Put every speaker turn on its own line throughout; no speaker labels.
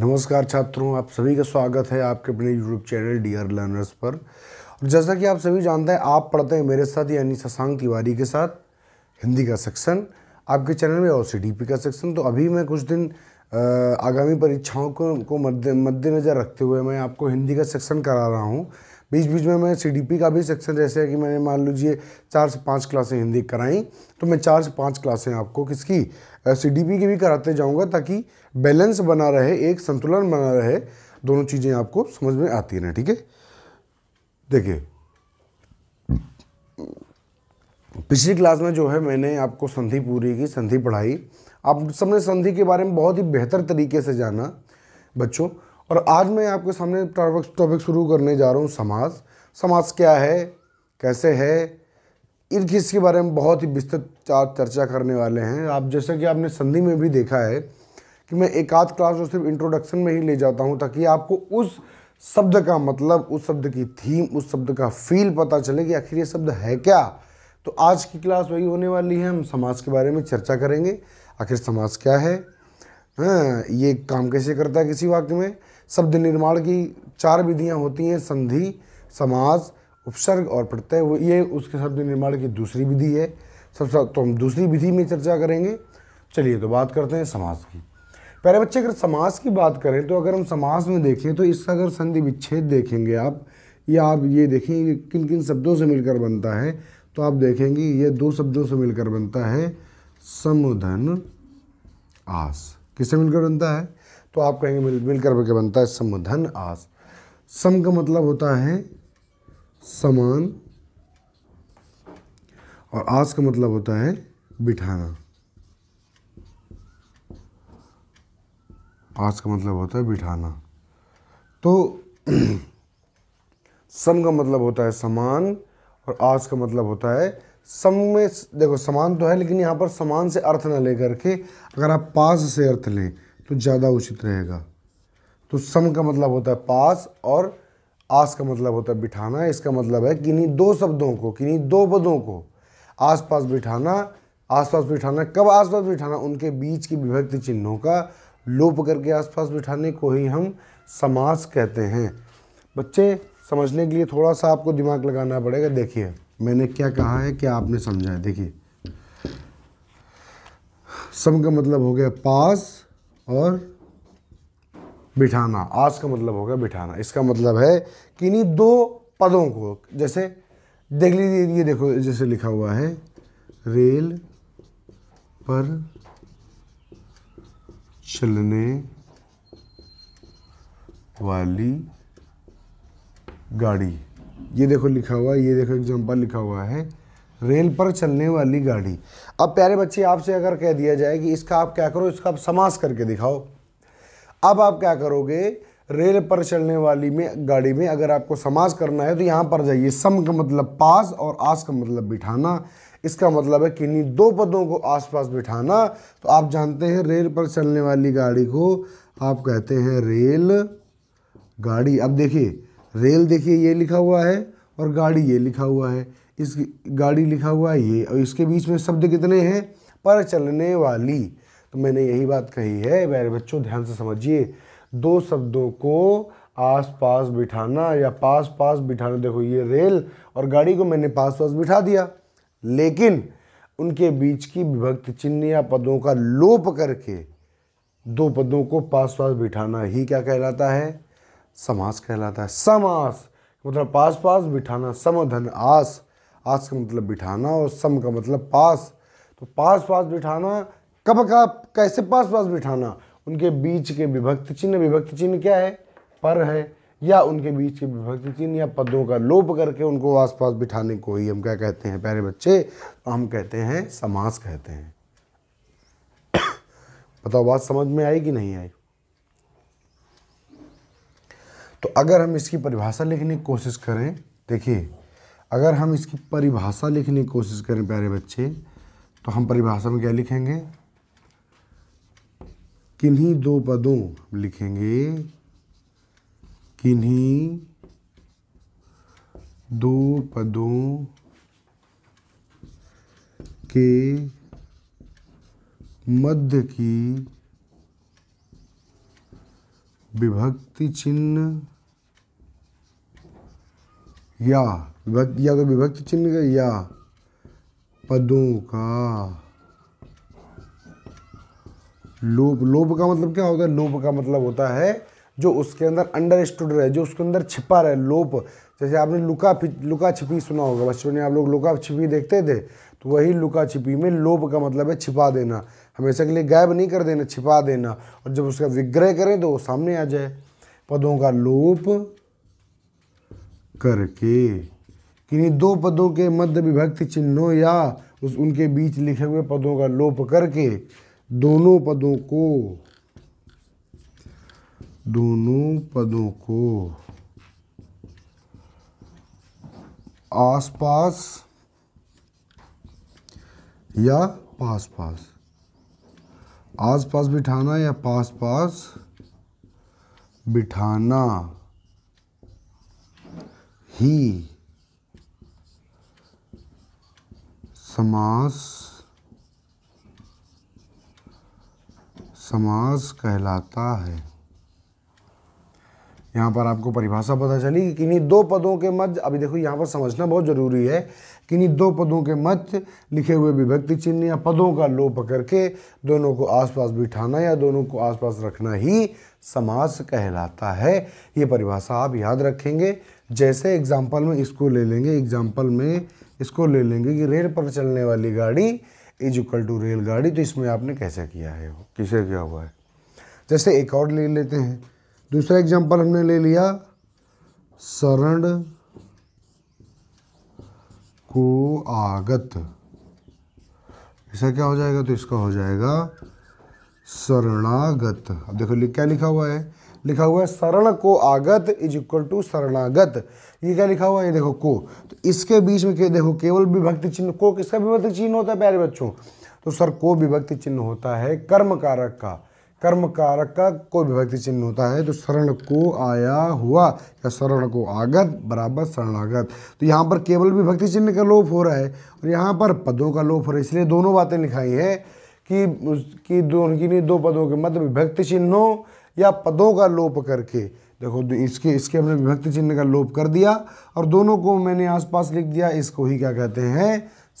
नमस्कार छात्रों आप सभी का स्वागत है आपके अपने यूट्यूब चैनल डियर लर्नर्स पर और जैसा कि आप सभी जानते हैं आप पढ़ते हैं मेरे साथ यानी शशांक तिवारी के साथ हिंदी का सेक्शन आपके चैनल में और सी का सेक्शन तो अभी मैं कुछ दिन आगामी परीक्षाओं को को मद्देनज़र रखते हुए मैं आपको हिंदी का सेक्शन करा रहा हूँ बीच बीच में मैं सी का भी सेक्शन जैसे कि मैंने मान लीजिए चार से पाँच क्लासें हिंदी कराई तो मैं चार से पाँच क्लासें आपको किसकी सी की भी कराते जाऊँगा ताकि बैलेंस बना रहे एक संतुलन बना रहे दोनों चीज़ें आपको समझ में आती रहें ठीक है देखिए पिछली क्लास में जो है मैंने आपको संधि पूरी की संधि पढ़ाई आप सबने संधि के बारे में बहुत ही बेहतर तरीके से जाना बच्चों और आज मैं आपके सामने टॉपिक शुरू करने जा रहा हूँ समाज समाज क्या है कैसे है इर्द के बारे में बहुत ही विस्तृत चर्चा करने वाले हैं आप जैसा कि आपने संधि में भी देखा है कि मैं एक आध क्लास और सिर्फ इंट्रोडक्शन में ही ले जाता हूँ ताकि आपको उस शब्द का मतलब उस शब्द की थीम उस शब्द का फील पता चले कि आखिर ये शब्द है क्या तो आज की क्लास वही होने वाली है हम समाज के बारे में चर्चा करेंगे आखिर समाज क्या है हाँ ये काम कैसे करता है किसी वाक्य में शब्द निर्माण की चार विधियाँ होती हैं संधि समाज उपसर्ग और प्रत्यय वो ये उसके शब्द निर्माण की दूसरी विधि है सबसे तो हम दूसरी विधि में चर्चा करेंगे चलिए तो बात करते हैं समाज की पहले बच्चे अगर समाज की बात करें तो अगर हम समाज में देखें तो इसका अगर संधि विच्छेद देखेंगे आप या आप ये देखेंगे किन किन शब्दों से मिलकर बनता है तो आप देखेंगे ये दो शब्दों से मिलकर बनता है समुधन आस किससे मिलकर बनता है तो आप कहेंगे मिल मिलकर के बनता है समधन आस सम का मतलब होता है समान और आस का मतलब होता है बिठाना आस का मतलब होता है बिठाना तो सम का मतलब होता है समान और आस का मतलब होता है सम में देखो समान तो है लेकिन यहाँ पर समान से अर्थ ना लेकर के अगर आप पास से अर्थ लें तो ज़्यादा उचित रहेगा तो सम का मतलब होता है पास और आस का मतलब होता है बिठाना इसका मतलब है किन्हीं दो शब्दों को किन्हीं दो पदों को आसपास बिठाना आसपास बिठाना कब आसपास बिठाना उनके बीच की विभक्ति चिन्हों का लोप करके आसपास बिठाने को ही हम समास कहते हैं बच्चे समझने के लिए थोड़ा सा आपको दिमाग लगाना पड़ेगा देखिए मैंने क्या कहा है क्या आपने समझा है देखिए सम का मतलब हो गया पास और बिठाना आज का मतलब होगा बिठाना इसका मतलब है कि इन्हीं दो पदों को जैसे देख लीजिए ये देखो जैसे लिखा हुआ है रेल पर चलने वाली गाड़ी ये देखो लिखा हुआ है ये देखो एग्जाम्पल लिखा हुआ है रेल पर चलने वाली गाड़ी अब प्यारे बच्चे आपसे अगर कह दिया जाए कि इसका आप क्या करो इसका आप समास करके दिखाओ अब आप क्या करोगे रेल पर चलने वाली में गाड़ी में अगर आपको समास करना है तो यहाँ पर जाइए सम का मतलब पास और आस का मतलब बिठाना इसका मतलब है किन्हीं दो पदों को आसपास बिठाना तो आप जानते हैं रेल पर चलने वाली गाड़ी को आप कहते हैं रेल गाड़ी अब देखिए रेल देखिए ये लिखा हुआ है और गाड़ी ये लिखा हुआ है इस गाड़ी लिखा हुआ है ये और इसके बीच में शब्द कितने हैं पर चलने वाली तो मैंने यही बात कही है मेरे बच्चों ध्यान से समझिए दो शब्दों को आस पास बिठाना या पास पास बिठाना देखो ये रेल और गाड़ी को मैंने पास पास बिठा दिया लेकिन उनके बीच की विभक्त चिन्ह या पदों का लोप करके दो पदों को पास पास बिठाना ही क्या कहलाता है समास कहलाता है समास मतलब पास पास बिठाना समधन आस आस का मतलब बिठाना और सम का मतलब पास तो पास पास बिठाना कब का कैसे पास पास बिठाना उनके बीच के विभक्त चिन्ह विभक्त चिन्ह क्या है पर है या उनके बीच के विभक्त चिन्ह या पदों का लोप करके उनको आसपास बिठाने को ही हम क्या कहते हैं प्यारे बच्चे तो हम कहते हैं समास कहते हैं बताओ बात समझ में आई कि नहीं आई तो अगर हम इसकी परिभाषा लिखने की कोशिश करें देखिए अगर हम इसकी परिभाषा लिखने की कोशिश करें प्यारे बच्चे तो हम परिभाषा में क्या लिखेंगे किन्हीं दो पदों लिखेंगे किन्हीं दो पदों के मध्य की विभक्ति चिन्ह या विभक्त या तो विभक्त चिन्ह का या पदों का लोप लोभ का मतलब क्या होता है लोप का मतलब होता है जो उसके अंदर अंडरस्टूड रहे जो उसके अंदर छिपा रहे लोप जैसे आपने लुका लुका छिपी सुना होगा बच्चों ने आप लोग लुका छिपी देखते थे तो वही लुका छिपी में लोप का मतलब है छिपा देना हमेशा के लिए गायब नहीं कर देना छिपा देना और जब उसका विग्रह करें तो वो सामने आ जाए पदों का लोप करके किन्हीं दो पदों के मध्य विभक्ति चिन्हों या उस उनके बीच लिखे हुए पदों का लोप करके दोनों पदों को दोनों पदों को आसपास या पास पास आसपास बिठाना या पास पास बिठाना ही समास समास कहलाता है यहां पर आपको परिभाषा पता चली कि किन्हीं दो पदों के मध्य अभी देखो यहां पर समझना बहुत ज़रूरी है किन्हीं दो पदों के मध्य लिखे हुए विभक्ति चिन्ह या पदों का लोप करके दोनों को आसपास बिठाना या दोनों को आसपास रखना ही समास कहलाता है ये परिभाषा आप याद रखेंगे जैसे एग्जाम्पल में इसको ले लेंगे एग्जाम्पल में इसको ले लेंगे कि रेल पर चलने वाली गाड़ी इज इक्वल टू रेल गाड़ी तो इसमें आपने कैसे किया है किसे क्या हुआ है जैसे एक और ले लेते हैं दूसरा एग्जाम्पल हमने ले लिया शरण को आगत ऐसा क्या हो जाएगा तो इसका हो जाएगा शरणागत अब देखो क्या लिखा हुआ है लिखा हुआ है शरण को आगत इज इक्वल टू शरणागत ये क्या लिखा हुआ है ये देखो को तो इसके बीच में के, देखो केवल विभक्ति चिन्ह को किसका विभक्ति चिन्ह होता है प्यारे बच्चों तो सर को विभक्ति चिन्ह होता है कर्म कारक का कर्म कारक का कोई विभक्ति चिन्ह होता है तो शरण को आया हुआ या शरण को आगत बराबर शरणागत तो यहाँ पर केवल विभक्ति चिन्ह का लोप हो रहा है और यहाँ पर पदों का लोप हो रहा है इसलिए दोनों बातें लिखाई हैं कि उसकी दो किन्हीं दो पदों के मध्य मतलब विभक्ति चिन्हों या पदों का लोप करके देखो इसके इसके हमने विभक्ति चिन्ह का लोप कर दिया और दोनों को मैंने आसपास लिख दिया इसको ही क्या कहते हैं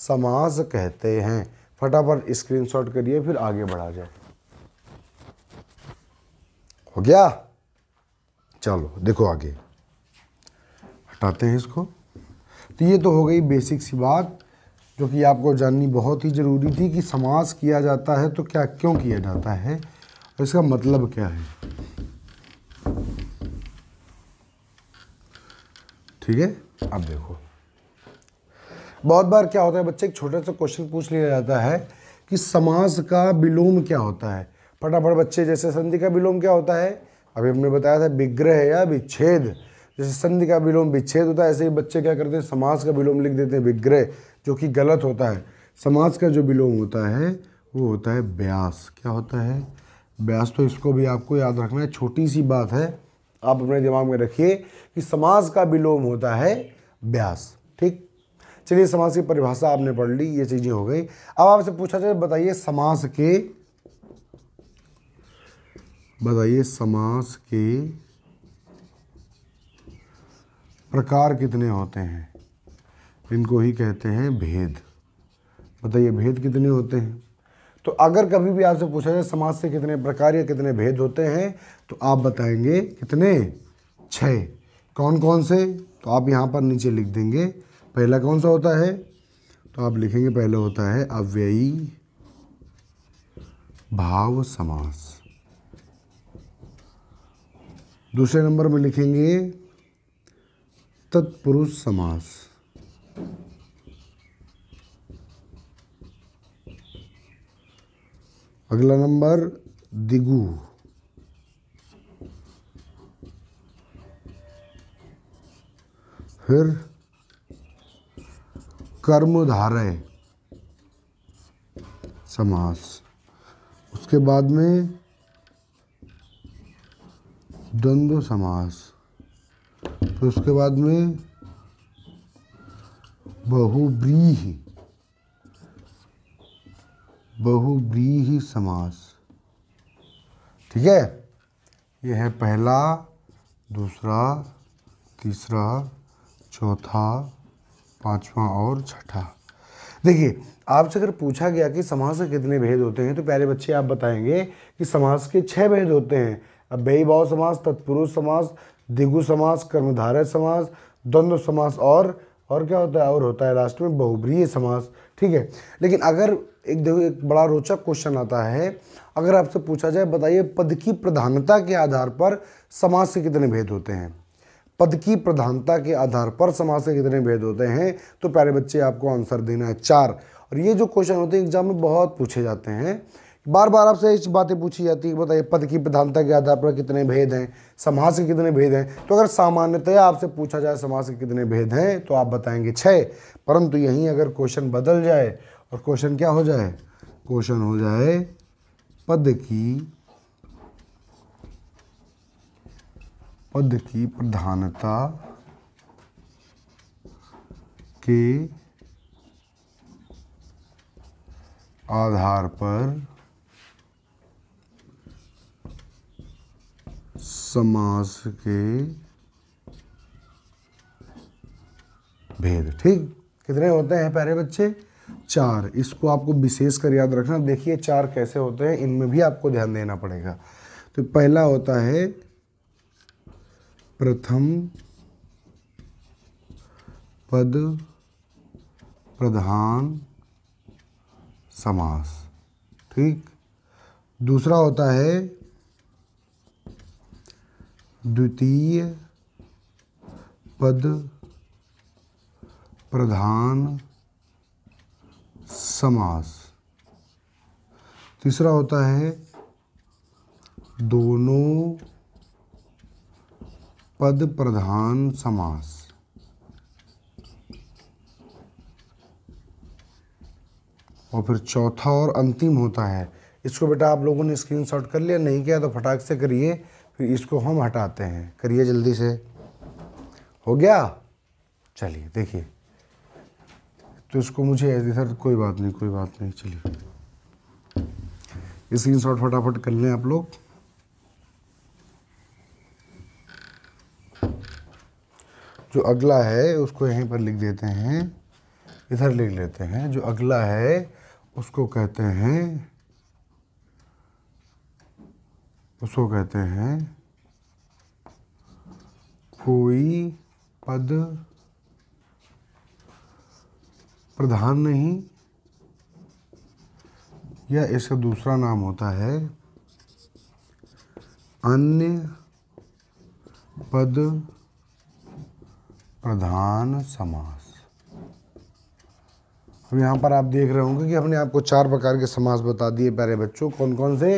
समास कहते हैं फटाफट स्क्रीनशॉट करिए फिर आगे बढ़ा जाए हो गया चलो देखो आगे हटाते हैं इसको तो ये तो हो गई बेसिक सी बात जो कि आपको जाननी बहुत ही ज़रूरी थी कि समास किया जाता है तो क्या क्यों किया जाता है और इसका मतलब क्या है ठीक है अब देखो बहुत बार क्या होता है बच्चे एक छोटा सा क्वेश्चन पूछ लिया जाता है कि समास का विलोम क्या होता है फटाफट बच्चे जैसे संधि का विलोम क्या होता है अभी हमने बताया था विग्रह या विच्छेद जैसे संधि का विलोम विच्छेद होता है ऐसे ही बच्चे क्या करते हैं समाज का विलोम लिख देते हैं विग्रह जो कि गलत होता है समाज का जो विलोम होता है वो होता है ब्यास क्या होता है ब्यास तो इसको भी आपको याद रखना है छोटी सी बात है आप अपने दिमाग में रखिए कि समाज का विलोम होता है ब्यास ठीक चलिए समाज की परिभाषा आपने पढ़ ली ये चीज़ें हो गई अब आपसे पूछा जाए बताइए समाज के बताइए समाज के प्रकार कितने होते हैं इनको ही कहते हैं भेद बताइए भेद कितने होते हैं तो अगर कभी भी आपसे पूछा जाए समाज से कितने प्रकार या कितने भेद होते हैं तो आप बताएंगे कितने छः कौन कौन से तो आप यहाँ पर नीचे लिख देंगे पहला कौन सा होता है तो आप लिखेंगे पहला होता है अव्ययी भाव समास दूसरे नंबर में लिखेंगे तत्पुरुष समास अगला नंबर दिगु फिर कर्मधारय समास उसके बाद में द्वंद्व समास फिर उसके बाद में बहुब्रीह बहुब्रीह समास ठीक है यह है पहला दूसरा तीसरा चौथा पांचवा और छठा देखिए आपसे अगर पूछा गया कि समास के कितने भेद होते हैं तो प्यारे बच्चे आप बताएंगे कि समास के छह भेद होते हैं अब बेईभाव समास तत्पुरुष समास दिगु समास कर्मधारय समास द्वंद्व समास और और क्या होता है और होता है लास्ट में बहुब्रीय समास ठीक है लेकिन अगर एक देखो एक बड़ा रोचक क्वेश्चन आता है अगर आपसे पूछा जाए बताइए पद की प्रधानता के आधार पर समास के कितने भेद होते हैं पद की प्रधानता के आधार पर समास के कितने भेद होते हैं तो प्यारे बच्चे आपको आंसर देना है चार और ये जो क्वेश्चन होते हैं एग्जाम में बहुत पूछे जाते हैं बार बार आपसे इस बातें पूछी जाती है बताइए पद की प्रधानता के आधार पर कितने भेद हैं समाज के कितने भेद हैं तो अगर सामान्यतया आपसे पूछा जाए समाज के कितने भेद हैं तो आप बताएंगे छः परंतु यहीं अगर क्वेश्चन बदल जाए और क्वेश्चन क्या हो जाए क्वेश्चन हो जाए पद की पद की प्रधानता के आधार पर समास के भेद ठीक कितने होते हैं प्यारे बच्चे चार इसको आपको विशेष कर याद रखना देखिए चार कैसे होते हैं इनमें भी आपको ध्यान देना पड़ेगा तो पहला होता है प्रथम पद प्रधान समास ठीक दूसरा होता है द्वितीय पद प्रधान समास तीसरा होता है दोनों पद प्रधान समास और फिर चौथा और अंतिम होता है इसको बेटा आप लोगों ने स्क्रीनशॉट कर लिया नहीं किया तो फटाक से करिए फिर इसको हम हटाते हैं करिए जल्दी से हो गया चलिए देखिए तो इसको मुझे इधर कोई बात नहीं कोई बात नहीं चलिए स्क्रीन शॉट फटाफट कर लें आप लोग जो अगला है उसको यहीं पर लिख देते हैं इधर लिख लेते हैं जो अगला है उसको कहते हैं उसको कहते हैं कोई पद प्रधान नहीं या इसका दूसरा नाम होता है अन्य पद प्रधान समास अब यहाँ पर आप देख रहे होंगे कि हमने आपको चार प्रकार के समास बता दिए प्यारे बच्चों कौन कौन से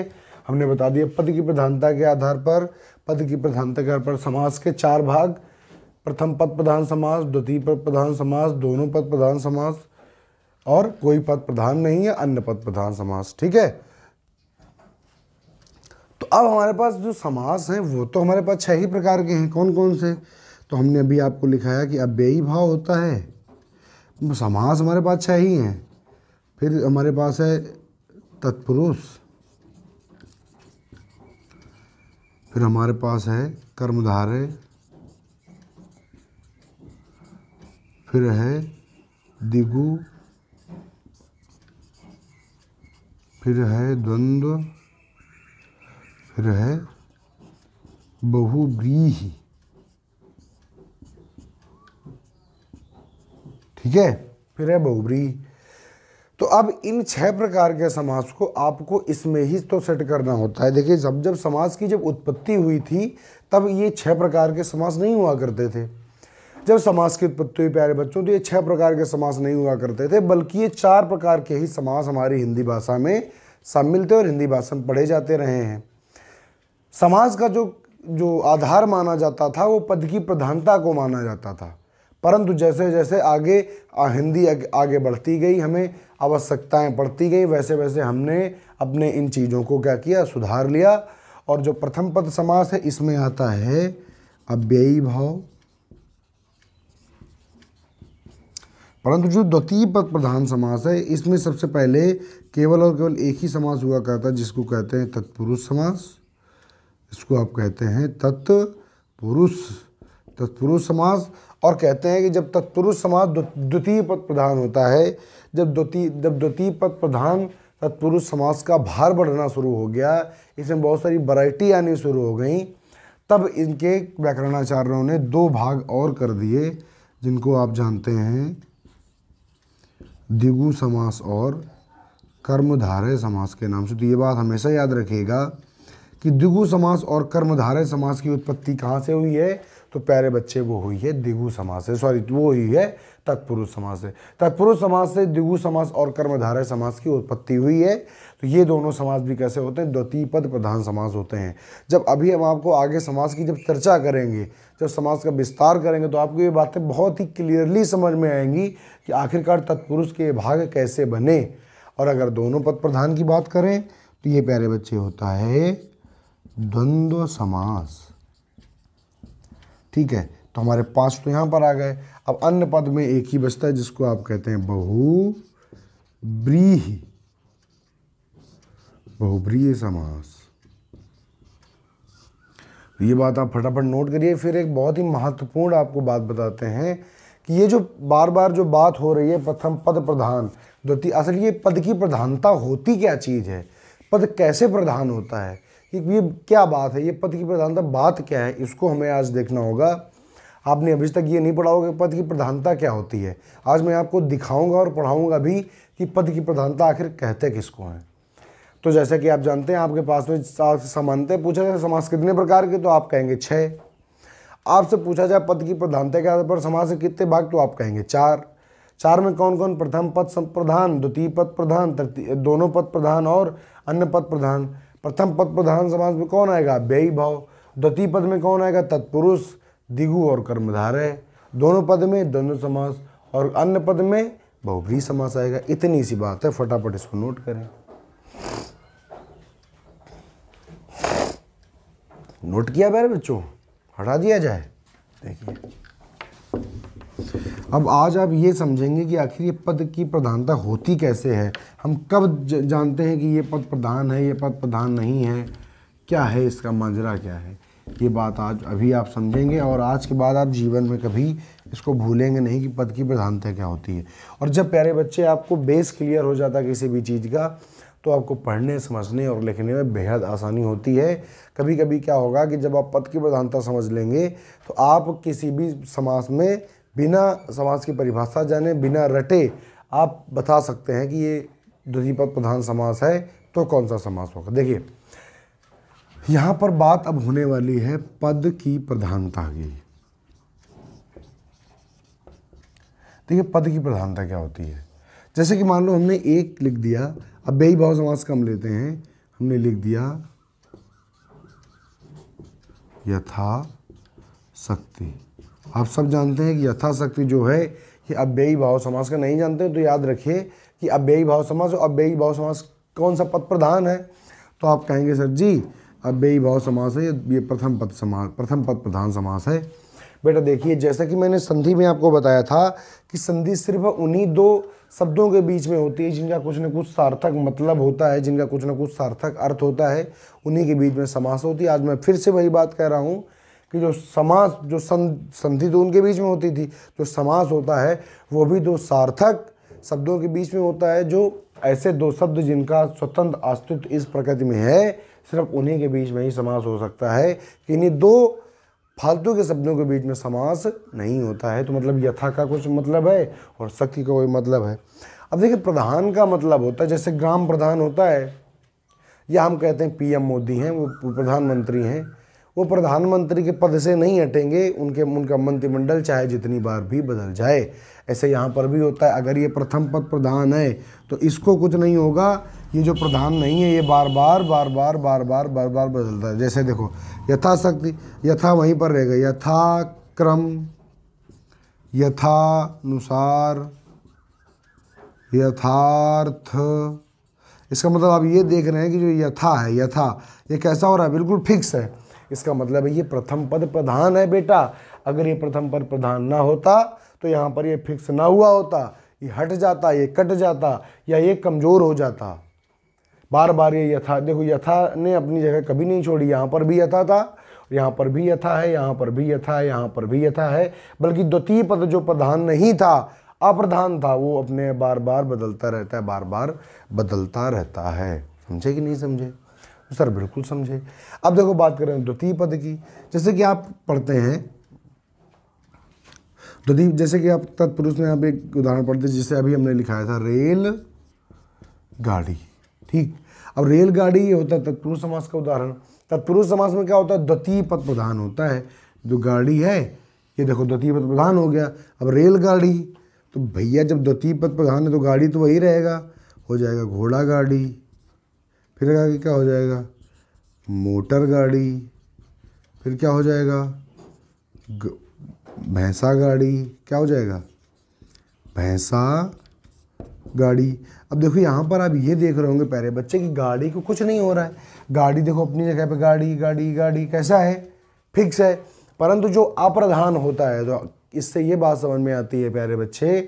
हमने बता दिया पद की प्रधानता के आधार पर पद की प्रधानता के आधार पर समास के चार भाग प्रथम पद प्रधान समाज द्वितीय पद प्रधान समाज दोनों पद प्रधान समास और कोई पद प्रधान नहीं है अन्य पद प्रधान समास ठीक है तो अब हमारे पास जो समास हैं वो तो हमारे पास छह ही प्रकार के हैं कौन कौन से तो हमने अभी आपको लिखाया कि अव्ययी भाव होता है समास हमारे पास छह ही हैं फिर हमारे पास है तत्पुरुष फिर हमारे पास है कर्मधारय फिर है दिगु फिर है द्वंद्व फिर है बहुव्रीहि ठीक है फिर है बहुव्रीहि तो अब इन छह प्रकार के समास को आपको इसमें ही तो सेट करना होता है देखिए जब जब समाज की जब उत्पत्ति हुई थी तब ये छह प्रकार के समास नहीं हुआ करते थे जब समाज की उत्पत्ति हुई प्यारे बच्चों तो ये छह प्रकार के समास नहीं हुआ करते थे बल्कि ये चार प्रकार के ही समास हमारी हिंदी भाषा में शामिल थे और हिंदी भाषा में पढ़े जाते रहे हैं समाज का जो जो आधार माना जाता था वो पद की प्रधानता को माना जाता था परंतु जैसे जैसे आगे हिंदी आगे बढ़ती गई हमें आवश्यकताएं पड़ती गई वैसे वैसे हमने अपने इन चीज़ों को क्या किया सुधार लिया और जो प्रथम पद समास है इसमें आता है अव्ययी भाव परंतु जो द्वितीय पद प्रधान समास है इसमें सबसे पहले केवल और केवल एक ही समास हुआ करता है जिसको कहते हैं तत्पुरुष समास इसको आप कहते हैं तत्पुरुष तत्पुरुष समास और कहते हैं कि जब तक पुरुष समाज द्वितीय पद प्रधान होता है जब द्वितीय जब द्वितीय पद प्रधान तत्पुरुष समाज का भार बढ़ना शुरू हो गया इसमें बहुत सारी वरायटी आनी शुरू हो गई तब इनके व्याकरणाचार्यों ने दो भाग और कर दिए जिनको आप जानते हैं दिगु समास और कर्मधारय समास के नाम से तो ये बात हमेशा याद रखिएगा कि द्विगु समास और कर्मधारय समास की उत्पत्ति कहाँ से हुई है तो प्यारे बच्चे वो हुई है दिगु समाज से सॉरी वो हुई है तत्पुरुष समाज से तत्पुरुष समाज से दिगु समाज और कर्मधारय समाज की उत्पत्ति हुई है तो ये दोनों समाज भी कैसे होते हैं पद प्रधान समाज होते हैं जब अभी हम आपको आगे समाज की जब चर्चा करेंगे जब समाज का विस्तार करेंगे तो आपको ये बातें बहुत ही क्लियरली समझ में आएंगी कि आखिरकार तत्पुरुष के भाग कैसे बने और अगर दोनों पद प्रधान की बात करें तो ये प्यारे बच्चे होता है द्वंद्व समास ठीक है तो हमारे पास तो यहां पर आ गए अब अन्य पद में एक ही बचता है जिसको आप कहते हैं बहु ब्रीही बहुब्रीय समास तो ये बात आप फटाफट नोट करिए फिर एक बहुत ही महत्वपूर्ण आपको बात बताते हैं कि ये जो बार बार जो बात हो रही है प्रथम पद प्रधान द्वितीय असल ये पद की प्रधानता होती क्या चीज़ है पद कैसे प्रधान होता है ये क्या बात है ये पद की प्रधानता बात क्या है इसको हमें आज देखना होगा आपने अभी तक ये नहीं पढ़ा होगा कि पद की प्रधानता क्या होती है आज मैं आपको दिखाऊंगा और पढ़ाऊंगा भी कि पद की प्रधानता आखिर कहते किसको हैं तो जैसा कि आप जानते हैं आपके पास में समानते पूछा जाए समाज कितने प्रकार के तो आप कहेंगे छः आपसे पूछा जाए पद की प्रधानता के आधार पर समाज से कितने भाग तो आप कहेंगे चार चार में कौन कौन प्रथम पद प्रधान द्वितीय पद प्रधान दोनों पद प्रधान और अन्य पद प्रधान प्रथम पद प्रधान समाज में कौन आएगा व्ययी भाव द्वितीय पद में कौन आएगा तत्पुरुष दिगु और कर्मधारय दोनों पद में द्वंद्व समास और अन्य पद में बहुब्री समास आएगा इतनी सी बात है फटाफट इसको नोट करें नोट किया मेरे बच्चों हटा दिया जाए देखिए अब आज आप ये समझेंगे कि आखिर ये पद की प्रधानता होती कैसे है हम कब जानते हैं कि ये पद प्रधान है ये पद प्रधान नहीं है क्या है इसका माजरा क्या है ये बात आज अभी आप समझेंगे और आज के बाद आप जीवन में कभी इसको भूलेंगे नहीं कि पद की प्रधानता क्या होती है और जब प्यारे बच्चे आपको बेस क्लियर हो जाता किसी भी चीज़ का तो आपको पढ़ने समझने और लिखने में बेहद आसानी होती है कभी कभी क्या होगा कि जब आप पद की प्रधानता समझ लेंगे तो आप किसी भी समाज में बिना समाज की परिभाषा जाने बिना रटे आप बता सकते हैं कि ये द्विपद प्रधान समास है तो कौन सा समास होगा देखिए यहाँ पर बात अब होने वाली है पद की प्रधानता की देखिए पद की प्रधानता क्या होती है जैसे कि मान लो हमने एक लिख दिया अब बेई भाव समास का हम लेते हैं हमने लिख दिया यथा शक्ति आप सब जानते हैं कि यथाशक्ति जो है ये अव्ययी भाव समास का नहीं जानते तो याद रखिए कि अव्ययी भाव समास और अव्ययी भाव समास कौन सा पद प्रधान है तो आप कहेंगे सर जी अव्ययी भाव समास है ये प्रथम पद समास प्रथम पद प्रधान समास है बेटा देखिए जैसा कि मैंने संधि में आपको बताया था कि संधि सिर्फ उन्हीं दो शब्दों के बीच में होती है जिनका कुछ ना कुछ सार्थक मतलब होता है जिनका कुछ ना कुछ सार्थक अर्थ होता है उन्हीं के बीच में समास होती है आज मैं फिर से वही बात कह रहा हूँ कि जो समास जो संधि तो उनके बीच में होती थी जो समास होता है वो भी दो सार्थक शब्दों के बीच में होता है जो ऐसे दो शब्द जिनका स्वतंत्र अस्तित्व इस प्रकृति में है सिर्फ उन्हीं के बीच में ही समास हो सकता है कि इन्हीं दो फालतू के शब्दों के बीच में समास नहीं होता है तो मतलब यथा का कुछ मतलब है और शक्ति का कोई मतलब है अब देखिए प्रधान का मतलब होता है जैसे ग्राम प्रधान होता है या हम कहते हैं पीएम मोदी हैं वो प्रधानमंत्री हैं वो प्रधानमंत्री के पद से नहीं हटेंगे उनके उनका मंत्रिमंडल चाहे जितनी बार भी बदल जाए ऐसे यहाँ पर भी होता है अगर ये प्रथम पद प्रधान है तो इसको कुछ नहीं होगा ये जो प्रधान नहीं है ये बार बार बार बार बार बार बार बार बदलता है जैसे देखो यथाशक्ति यथा वहीं पर रह गए यथाक्रम यथानुसार यथार्थ इसका मतलब आप ये देख रहे हैं कि जो यथा है यथा ये कैसा हो रहा है बिल्कुल फिक्स है इसका मतलब है ये प्रथम पद प्रधान है बेटा अगर ये प्रथम पद प्रधान ना होता तो यहाँ पर ये फिक्स ना हुआ होता ये हट जाता ये कट जाता या ये कमज़ोर हो जाता बार बार ये यथा देखो यथा ने अपनी जगह कभी नहीं छोड़ी यहाँ पर भी यथा था यहाँ पर भी यथा है यहाँ पर भी यथा है यहाँ पर भी यथा है बल्कि द्वितीय पद जो प्रधान नहीं था अप्रधान था वो अपने बार बार बदलता रहता है बार बार बदलता रहता है समझे कि नहीं समझे सर बिल्कुल समझे अब देखो बात करें द्वितीय पद की जैसे कि आप पढ़ते हैं द्वितीय जैसे कि आप तत्पुरुष में आप एक उदाहरण पढ़ते जिसे अभी हमने लिखाया था रेल गाड़ी ठीक अब रेलगाड़ी ये होता है तत्पुरुष समास का उदाहरण तत्पुरुष समास में क्या होता है द्वितीय पद प्रधान होता है जो गाड़ी है ये देखो द्वितीय पद प्रधान हो गया अब रेलगाड़ी तो भैया जब द्वितीय पद प्रधान है तो गाड़ी तो वही रहेगा हो जाएगा घोड़ा गाड़ी फिर आगे क्या हो जाएगा मोटर गाड़ी फिर क्या हो जाएगा भैंसा गाड़ी क्या हो जाएगा भैंसा गाड़ी अब देखो यहाँ पर आप ये देख रहे होंगे प्यारे बच्चे की गाड़ी को कुछ नहीं हो रहा है गाड़ी देखो अपनी जगह पे गाड़ी गाड़ी गाड़ी कैसा है फिक्स है परंतु जो अप्रधान होता है तो इससे ये बात समझ में आती है प्यारे बच्चे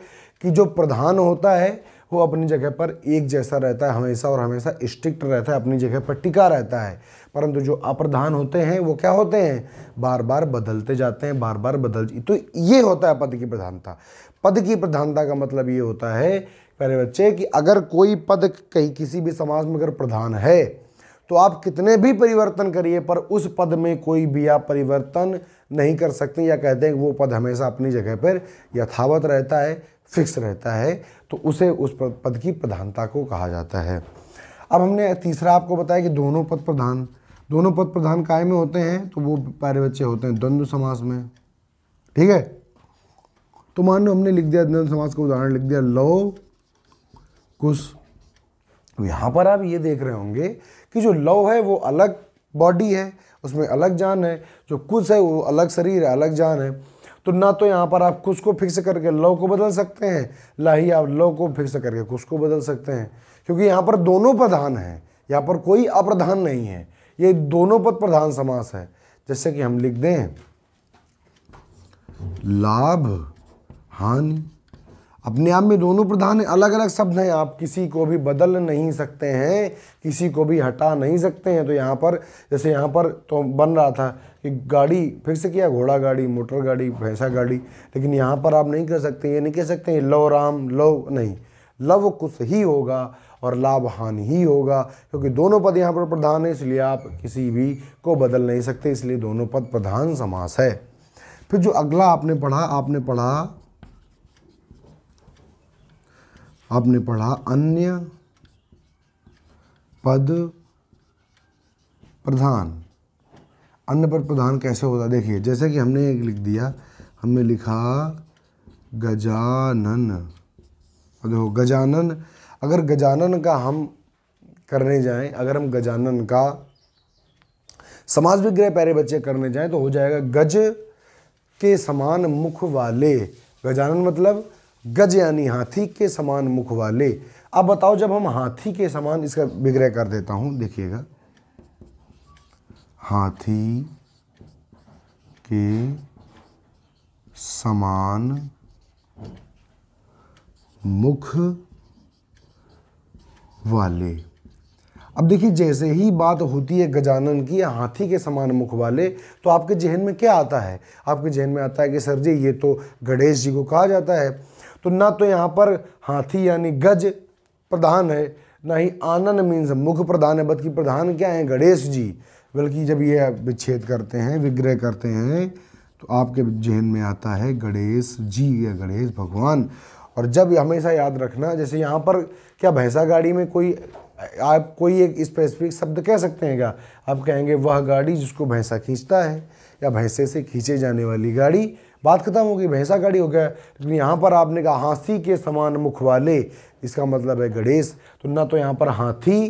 कि जो प्रधान होता है वो अपनी जगह पर एक जैसा रहता है हमेशा और हमेशा स्ट्रिक्ट रहता है अपनी जगह पर टिका रहता है परंतु जो अप्रधान होते हैं वो क्या होते हैं बार बार बदलते जाते हैं बार बार बदल तो ये होता है पद की प्रधानता पद की प्रधानता का मतलब ये होता है प्यारे बच्चे कि अगर कोई पद कहीं किसी भी समाज में अगर प्रधान है तो आप कितने भी परिवर्तन करिए पर उस पद में कोई भी आप परिवर्तन नहीं कर सकते या कहते हैं कि वो पद हमेशा अपनी जगह पर यथावत रहता है फिक्स रहता है तो उसे उस पद की प्रधानता को कहा जाता है अब हमने तीसरा आपको बताया कि दोनों पद प्रधान दोनों पद प्रधान काय में होते हैं तो वो प्यारे बच्चे होते हैं द्वंद्व समास में ठीक है तो मान लो हमने लिख दिया द्वंद्व समास का उदाहरण लिख दिया लो कुश तो यहां पर आप ये देख रहे होंगे कि जो लव है वो अलग बॉडी है उसमें अलग जान है जो कुछ है वो अलग शरीर है अलग जान है तो ना तो यहाँ पर आप कुछ को फिक्स करके लव को बदल सकते हैं ना ही आप लव को फिक्स करके कुछ को बदल सकते हैं क्योंकि यहाँ पर दोनों प्रधान हैं यहाँ पर कोई अप्रधान नहीं है ये दोनों पद प्रधान समास है जैसे कि हम लिख दें लाभ हानि अपने आप में दोनों प्रधान हैं अलग अलग शब्द हैं आप किसी को भी बदल नहीं सकते हैं किसी को भी हटा नहीं सकते हैं तो यहाँ पर जैसे यहाँ पर तो बन रहा था कि गाड़ी फिर से किया घोड़ा गाड़ी मोटर गाड़ी भैंसा गाड़ी लेकिन यहाँ पर आप नहीं कर सकते ये नहीं कह सकते हैं लव राम लव नहीं लव कुछ ही होगा और लाभ हानि ही होगा क्योंकि दोनों पद यहाँ पर प्रधान है इसलिए आप किसी भी को बदल नहीं सकते इसलिए दोनों पद प्रधान समास है फिर जो अगला आपने पढ़ा आपने पढ़ा आपने पढ़ा अन्य पद प्रधान अन्य पद प्रधान कैसे होता देखिए जैसे कि हमने एक लिख दिया हमने लिखा गजानन देखो गजानन अगर गजानन का हम करने जाएं अगर हम गजानन का समाज विग्रह प्यारे बच्चे करने जाएं तो हो जाएगा गज के समान मुख वाले गजानन मतलब गज यानी हाथी के समान मुख वाले अब बताओ जब हम हाथी के समान इसका विग्रह कर देता हूं देखिएगा हाथी के समान मुख वाले अब देखिए जैसे ही बात होती है गजानन की हाथी के समान मुख वाले तो आपके जहन में क्या आता है आपके जहन में आता है कि सर जी ये तो गणेश जी को कहा जाता है तो ना तो यहाँ पर हाथी यानी गज प्रधान है ना ही आनन मीन्स मुख प्रधान है बल्कि प्रधान क्या है गणेश जी बल्कि जब ये विच्छेद करते हैं विग्रह करते हैं तो आपके जहन में आता है गणेश जी या गणेश भगवान और जब हमेशा याद रखना जैसे यहाँ पर क्या भैंसा गाड़ी में कोई आप कोई एक स्पेसिफिक शब्द कह सकते हैं क्या आप कहेंगे वह गाड़ी जिसको भैंसा खींचता है या भैंसे से खींचे जाने वाली गाड़ी बात खत्म हो गई भैंसा गाड़ी हो गया लेकिन यहाँ पर आपने कहा हाथी के समान मुख वाले इसका मतलब है गणेश तो ना तो यहाँ पर हाथी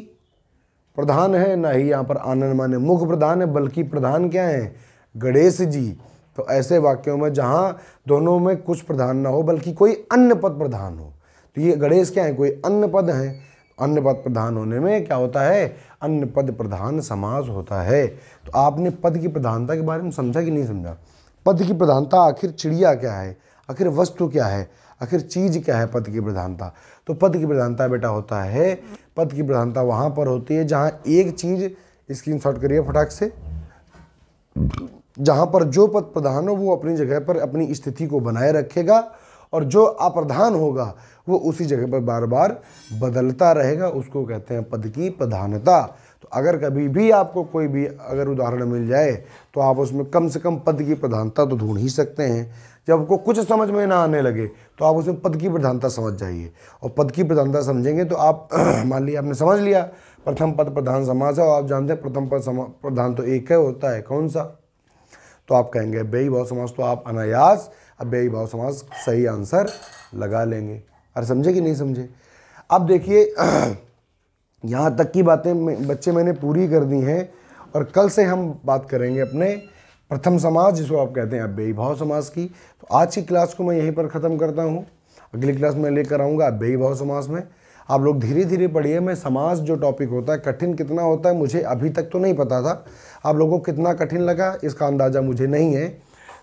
प्रधान है ना ही यहाँ पर आनंद माने मुख प्रधान है बल्कि प्रधान क्या है गणेश जी तो ऐसे वाक्यों में जहाँ दोनों में कुछ प्रधान ना हो बल्कि कोई अन्य पद प्रधान हो तो ये गणेश क्या है कोई अन्य पद है अन्य पद प्रधान होने में क्या होता है अन्य पद प्रधान समाज होता है तो आपने पद की प्रधानता के बारे में समझा कि नहीं समझा पद की प्रधानता आखिर चिड़िया क्या है आखिर वस्तु क्या है आखिर चीज़ क्या है पद की प्रधानता तो पद की प्रधानता बेटा होता है पद की प्रधानता वहाँ पर होती है जहाँ एक चीज़ स्क्रीन शॉट करिए फटाक से जहाँ पर जो पद प्रधान हो वो अपनी जगह पर अपनी स्थिति को बनाए रखेगा और जो अप्रधान होगा वो उसी जगह पर बार बार बदलता रहेगा उसको कहते हैं पद की प्रधानता तो अगर कभी भी आपको कोई भी अगर उदाहरण मिल जाए तो आप उसमें कम से कम पद की प्रधानता तो ढूंढ ही सकते हैं जब आपको कुछ समझ में ना आने लगे तो आप उसमें पद की प्रधानता समझ जाइए और पद की प्रधानता समझेंगे तो आप मान लीजिए आपने समझ लिया प्रथम पद प्रधान समाज है और आप जानते हैं प्रथम पद प्रधान तो एक है होता है कौन सा तो आप कहेंगे बेई भाव समाज तो आप अनायास अब बेई भाव समाज सही आंसर लगा लेंगे अरे समझे कि नहीं समझे अब देखिए यहाँ तक की बातें बच्चे मैंने पूरी कर दी हैं और कल से हम बात करेंगे अपने प्रथम समाज जिसको आप कहते हैं अव्ययी भाव समाज की तो आज की क्लास को मैं यहीं पर ख़त्म करता हूँ अगली क्लास में लेकर आऊँगा अव्ययी भाव समाज में आप लोग धीरे धीरे पढ़िए मैं समाज जो टॉपिक होता है कठिन कितना होता है मुझे अभी तक तो नहीं पता था आप लोगों को कितना कठिन लगा इसका अंदाज़ा मुझे नहीं है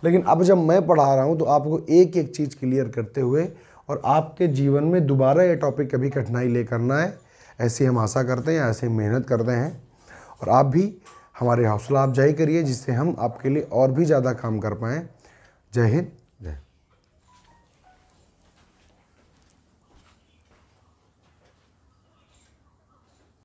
लेकिन अब जब मैं पढ़ा रहा हूँ तो आपको एक एक चीज़ क्लियर करते हुए और आपके जीवन में दोबारा ये टॉपिक कभी कठिनाई लेकर ना है ऐसी हम आशा करते हैं ऐसे मेहनत करते हैं और आप भी हमारे हौसला अफजाई करिए जिससे हम आपके लिए और भी ज़्यादा काम कर पाएँ जय हिंद